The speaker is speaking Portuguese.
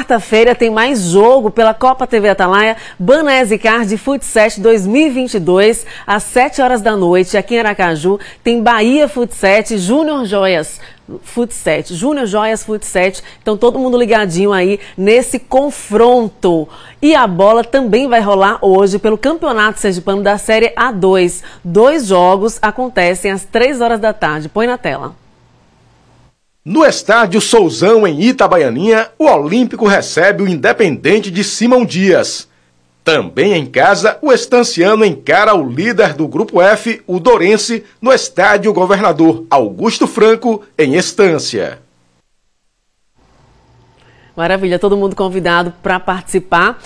Quarta-feira tem mais jogo pela Copa TV Atalaia, Banese Card Futset 2022, às 7 horas da noite, aqui em Aracaju. Tem Bahia Futset, Júnior Joias Futset, Júnior Joias Futset. Então todo mundo ligadinho aí nesse confronto. E a bola também vai rolar hoje pelo Campeonato Sergipano da Série A2. Dois jogos acontecem às 3 horas da tarde. Põe na tela. No estádio Souzão, em Itabaianinha, o Olímpico recebe o Independente de Simão Dias. Também em casa, o estanciano encara o líder do Grupo F, o Dorense, no estádio Governador Augusto Franco, em Estância. Maravilha, todo mundo convidado para participar.